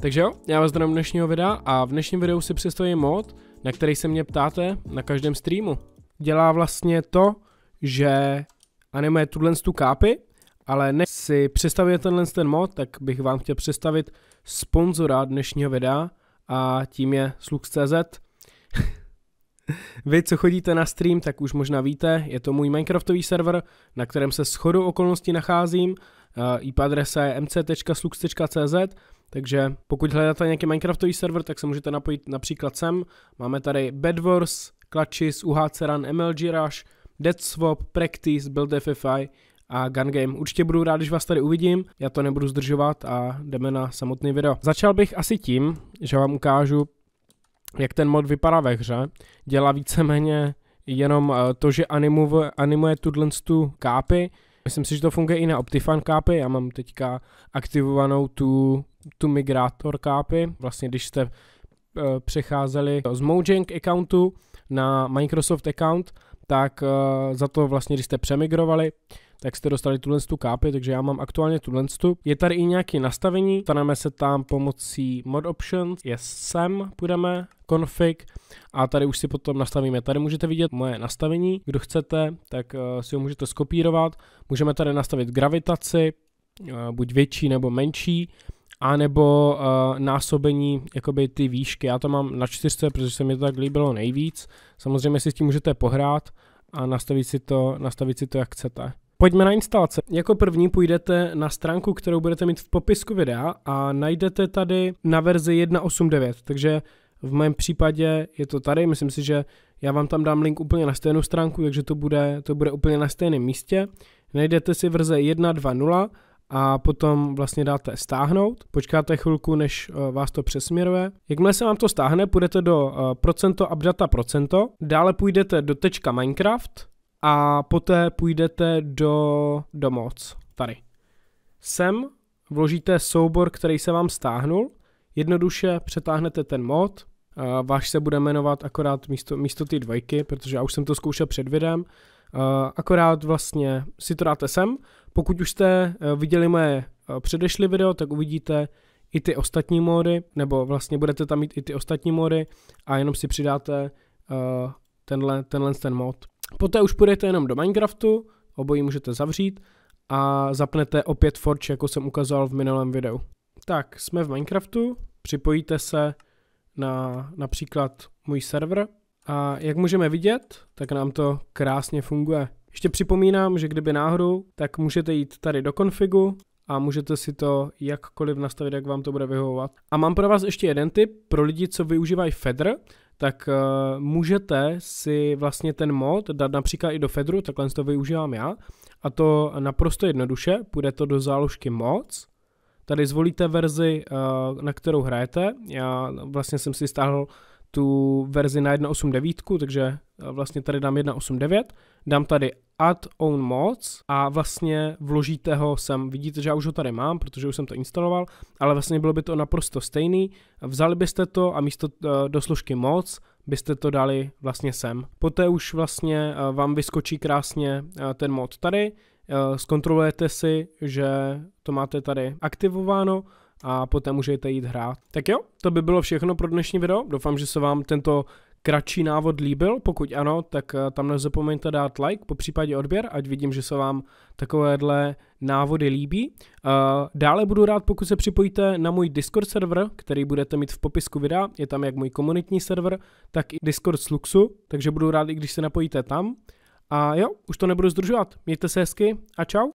Takže jo, já vás zdravím dnešního videa a v dnešním videu si přestojím mod, na který se mě ptáte na každém streamu. Dělá vlastně to, že anime tuhle tu kápy, ale ne. si představuje tenhle ten mod, tak bych vám chtěl představit sponzora dnešního videa a tím je Slux.cz. Vy, co chodíte na stream, tak už možná víte, je to můj Minecraftový server, na kterém se shodou okolností nacházím. IP adresa je mc.slux.cz, takže pokud hledáte nějaký Minecraftový server, tak se můžete napojit například sem. Máme tady Bedwars, Clutches, UHC Run, MLG Rush, Deadswap, Practice, BuildFFI a Gun Game. Určitě budu rád, když vás tady uvidím, já to nebudu zdržovat a jdeme na samotný video. Začal bych asi tím, že vám ukážu jak ten mod vypadá ve hře, dělá víceméně jenom eh, to, že animuje, animuje tuhle tu kápy. Myslím si, že to funguje i na Optifine kápy, já mám teďka aktivovanou tu, tu migrátor kápy, vlastně když jste eh, přecházeli z Mojang accountu na Microsoft account, tak eh, za to vlastně, když jste přemigrovali, tak jste dostali tuhle tu kápy, takže já mám aktuálně tuhle tu. Je tady i nějaké nastavení, staneme se tam pomocí mod options, je sem, půjdeme, config a tady už si potom nastavíme. Tady můžete vidět moje nastavení, kdo chcete, tak eh, si ho můžete skopírovat. Můžeme tady nastavit gravitaci, eh, buď větší nebo menší, a nebo uh, eh, násobení jakoby ty výšky. Já to mám na čtyřce, protože se mi to tak líbilo nejvíc. Samozřejmě si s tím můžete pohrát a nastavit si to, nastavit si to jak chcete. Pojďme na instalace. Jako první půjdete na stránku, kterou budete mít v popisku videa a najdete tady na verzi 1.8.9, takže v mém případě je to tady, myslím si, že já vám tam dám link úplně na stejnou stránku, takže to bude, to bude úplně na stejném místě. Najdete si verze 1.2.0 a potom vlastně dáte stáhnout, počkáte chvilku, než eh, vás to přesměruje. Jakmile se vám to stáhne, půjdete do eh, procento updata procento, dále půjdete do tečka Minecraft a poté půjdete do, do moc, tady. Sem vložíte soubor, který se vám stáhnul, jednoduše přetáhnete ten mod, Uh, váš se bude jmenovat akorát místo, místo ty dvojky, protože já už jsem to zkoušel před videem. Uh, akorát vlastně si to dáte sem. Pokud už jste uh, viděli moje uh, e, předešlé video, tak uvidíte i ty ostatní módy, nebo vlastně budete tam mít i ty ostatní módy a jenom si přidáte uh, tenhle, tenhle ten mod. Poté už půjdete jenom do Minecraftu, obojí můžete zavřít a zapnete opět Forge, jako jsem ukazoval v minulém videu. Tak, jsme v Minecraftu, připojíte se na například můj server. A jak můžeme vidět, tak nám to krásně funguje. Ještě připomínám, že kdyby náhodou, tak můžete jít tady do konfigu a můžete si to jakkoliv nastavit, jak vám to bude vyhovovat. A mám pro vás ještě jeden tip pro lidi, co využívají Fedr, tak uh, můžete si vlastně ten mod dát například i do Fedru, takhle to využívám já, a to naprosto jednoduše, půjde to do záložky moc Tady zvolíte verzi, eh, na kterou hrajete. Já vlastně jsem si stáhl tu verzi na 1.8.9, takže eh, vlastně tady dám 1.8.9, dám tady add own mods a vlastně vložíte ho sem. Vidíte, že já už ho tady mám, protože už jsem to instaloval, ale vlastně bylo by to naprosto stejný. Vzali byste to a místo eh, do složky mods byste to dali vlastně sem. Poté už vlastně vám vyskočí krásně ten mod tady, Eh, zkontrolujete si, že to máte tady aktivováno a poté můžete jít hrát. Tak jo, to by bylo všechno pro dnešní video. Doufám, že se vám tento kratší návod líbil. Pokud ano, tak eh, tam nezapomeňte dát like, po případě odběr, ať vidím, že se vám takovéhle návody líbí. Eh, dále budu rád, pokud se připojíte na můj Discord server, který budete mít v popisku videa. Je tam jak můj komunitní server, tak i Discord s Luxu, takže budu rád, i když se napojíte tam. A jo, už to nebudu zdržovat. Mějte se hezky a čau.